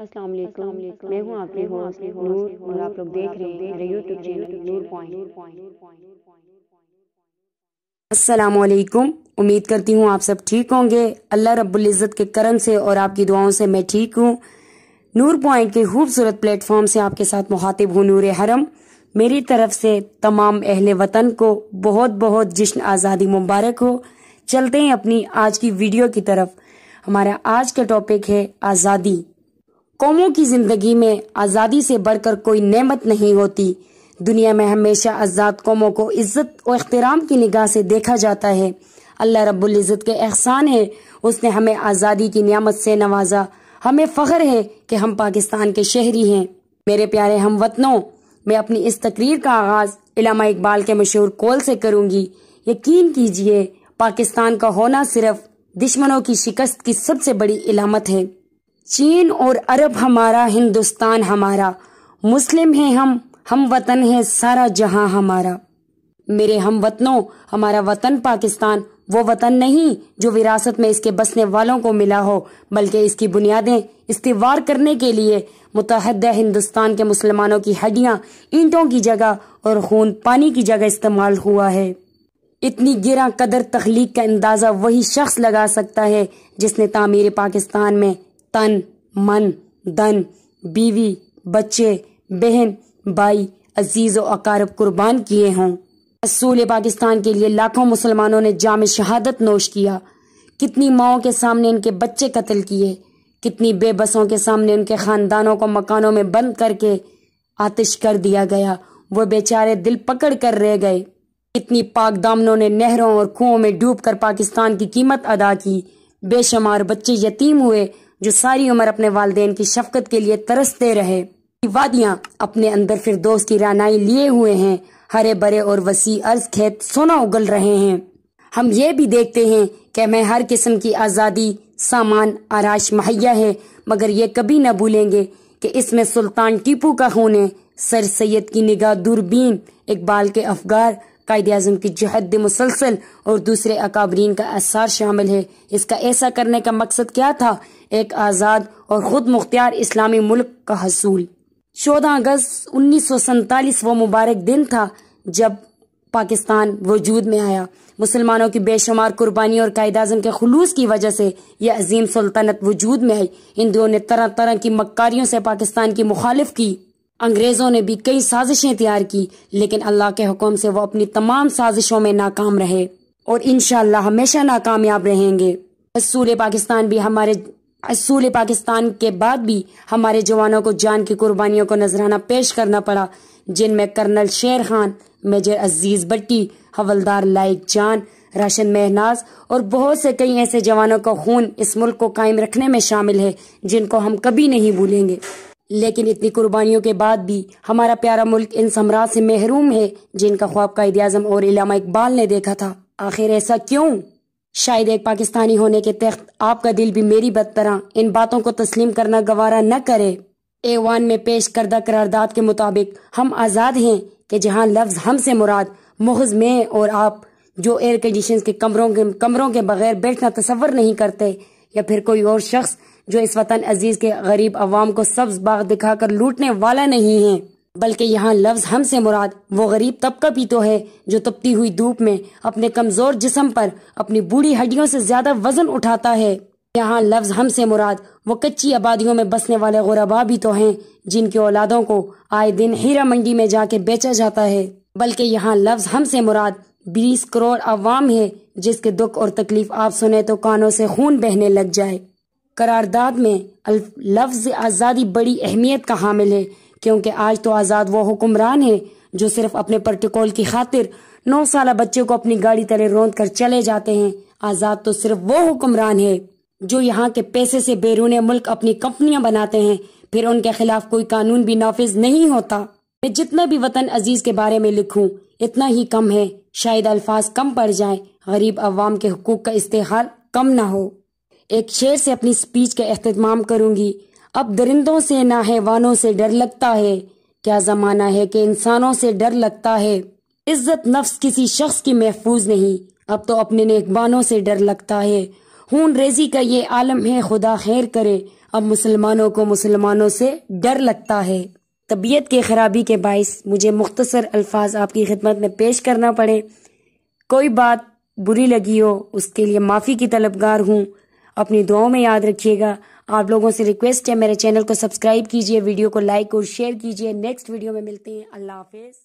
अस्सलाम वालेकुम मैं हूं आपके होस्ट नूर और आप लोग देख रहे हैं मेरा YouTube चैनल नूर पॉइंट अस्सलाम वालेकुम उम्मीद करती हूँ आप सब ठीक होंगे अल्लाह रब्बुल इज़्ज़त के करम से और आपकी दुआओं से मैं ठीक हूँ नूर पॉइंट के खूबसूरत प्लेटफॉर्म से आपके साथ मुखातिब हूँ नूर हरम मेरी तरफ से तमाम अहल वतन को बहुत बहुत जश्न आज़ादी मुबारक हो चलते हैं अपनी आज की वीडियो की तरफ हमारा आज का टॉपिक है आज़ादी कौमों की जिंदगी में आज़ादी से बढ़कर कोई नेमत नहीं होती दुनिया में हमेशा आज़ाद कौमों को इज्जत और अख्तराम की निगाह से देखा जाता है अल्लाह रबुल्जत के एहसान है उसने हमें आज़ादी की नियामत से नवाजा हमें फ़ख्र है कि हम पाकिस्तान के शहरी हैं मेरे प्यारे हम वतनों मैं अपनी इस तकरीर का आगाज़ इलामा इकबाल के मशहूर कौल से करूँगी यकीन कीजिए पाकिस्तान का होना सिर्फ दुश्मनों की शिकस्त की सबसे बड़ी इलामत है चीन और अरब हमारा हिंदुस्तान हमारा मुस्लिम हैं हम हम वतन है सारा जहां हमारा मेरे हम वतनों हमारा वतन पाकिस्तान वो वतन नहीं जो विरासत में इसके बसने वालों को मिला हो बल्कि इसकी बुनियादें इस्तेवार करने के लिए मुतहद हिंदुस्तान के मुसलमानों की हड्डियां ईंटों की जगह और खून पानी की जगह इस्तेमाल हुआ है इतनी गिरा कदर तख्लीक का अंदाज़ा वही शख्स लगा सकता है जिसने तामीर पाकिस्तान में तन मन धन बीवी बच्चे बहन भाई अजीज और अकारब कुर्बान किए हों रसूल पाकिस्तान के लिए लाखों मुसलमानों ने जाम शहादत नोश किया कितनी माओ के सामने इनके बच्चे कत्ल किए कितनी बेबसों के सामने उनके ख़ानदानों को मकानों में बंद करके आतिश कर दिया गया वो बेचारे दिल पकड़ कर रह गए कितनी पाक दामनों ने नहरों और कुओं में डूबकर पाकिस्तान की कीमत अदा की बेशुमार बच्चे यतीम हुए जो सारी उम्र अपने वाले की शफकत के लिए तरसते रहे वादियाँ अपने अंदर फिर दोस्त की रानाई लिए हुए हैं हरे भरे और वसी अर्ज खेत सोना उगल रहे हैं हम ये भी देखते हैं कि हमें हर किस्म की आज़ादी सामान आराश मुहैया है मगर ये कभी न भूलेंगे कि इसमें सुल्तान टीपू का खून है सर सैद की निगाह दूरबीन इकबाल के अफगार कायद अजम की जहद मुसलसल और दूसरे अकाबरीन का असार शामिल है इसका ऐसा करने का मकसद क्या था एक आज़ाद और ख़ुद मुख्तियार इस्लामी मुल्क का हसूल चौदह अगस्त उन्नीस सौ सैतालीस वो मुबारक दिन था जब पाकिस्तान वजूद में आया मुसलमानों की बेशुमार कुर्बानी और कायद अजम के खलूस की वजह से यह अजीम सल्तनत वजूद में आई हिंदुओं ने तरह तरह की मक्कारियों से पाकिस्तान की मुखालफ की अंग्रेज़ों ने भी कई साजिशें तैयार की लेकिन अल्लाह के हुक्म से वो अपनी तमाम साजिशों में नाकाम रहे और इन हमेशा नाकामयाब रहेंगे असूल पाकिस्तान भी हमारे असूल पाकिस्तान के बाद भी हमारे जवानों को जान की कुर्बानियों को नजराना पेश करना पड़ा जिनमें कर्नल शेर खान मेजर अजीज बट्टी हवलदार लाइक जान राशन मेहनाज और बहुत से कई ऐसे जवानों का खून इस मुल्क को कायम रखने में शामिल है जिनको हम कभी नहीं भूलेंगे लेकिन इतनी कुर्बानियों के बाद भी हमारा प्यारा मुल्क इन सम्राट से महरूम है जिनका ख्वाब कायद अजम और इलामा इकबाल ने देखा था आखिर ऐसा क्यों शायद एक पाकिस्तानी होने के तख्त आपका दिल भी मेरी बदतरा इन बातों को तस्लीम करना गवारा न करे ए वन में पेश करदा करारदाद के मुताबिक हम आज़ाद हैं कि जहाँ लफ्ज़ हम से मुराद मुहज में और आप जो एयर कंडीशन के कमरों के कमरों के बगैर बैठना तस्वर नहीं करते या फिर कोई और शख्स जो इस वतन अजीज के गरीब अवाम को सब्ज बाग दिखाकर लूटने वाला नहीं है बल्कि यहाँ लफ्ज हम से मुराद वो गरीब तबका भी तो है जो तपती हुई धूप में अपने कमजोर जिसम पर अपनी बूढ़ी हड्डियों से ज्यादा वजन उठाता है यहाँ लफ्ज हम से मुराद वो कच्ची आबादियों में बसने वाले गुरबा भी तो हैं जिनके औलादों को आए दिन हीरा मंडी में जाके बेचा जाता है बल्कि यहाँ लफ्ज हम से मुराद बीस करोड़ अवाम है जिसके दुख और तकलीफ आप सुने तो कानों से खून बहने लग जाए करारदाद में लफ्ज आज़ादी बड़ी अहमियत का हामिल है क्योंकि आज तो आज़ाद वो हुक्मरान है जो सिर्फ अपने प्रोटोकॉल की खातिर नौ साल बच्चे को अपनी गाड़ी तरह रोंद कर चले जाते हैं आज़ाद तो सिर्फ वो हुक्मरान है जो यहाँ के पैसे से बैरून मुल्क अपनी कंपनियाँ बनाते हैं फिर उनके खिलाफ कोई कानून भी नाफिज नहीं होता मैं जितना भी वतन अजीज के बारे में लिखूँ इतना ही कम है शायद अल्फाज कम पड़ जाएं, गरीब अवाम के हकूक का इस्तेहाल कम ना हो एक शेर से अपनी स्पीच का अहतमाम करूंगी अब दरिंदों से ना हैवानों से डर लगता है क्या ज़माना है कि इंसानों से डर लगता है इज्जत नफ्स किसी शख्स की महफूज नहीं अब तो अपने नेकबानों से डर लगता है खून रेजी का ये आलम है खुदा खैर करे अब मुसलमानों को मुसलमानों से डर लगता है तबीयत की खराबी के बायस मुझे मुख्तसर अल्फाज आपकी खिदमत में पेश करना पड़े कोई बात बुरी लगी हो उसके लिए माफ़ी की तलबगार हूँ अपनी दुआओं में याद रखिएगा आप लोगों से रिक्वेस्ट है मेरे चैनल को सब्सक्राइब कीजिए वीडियो को लाइक और शेयर कीजिए नेक्स्ट वीडियो में मिलते हैं अल्लाह हाफिज़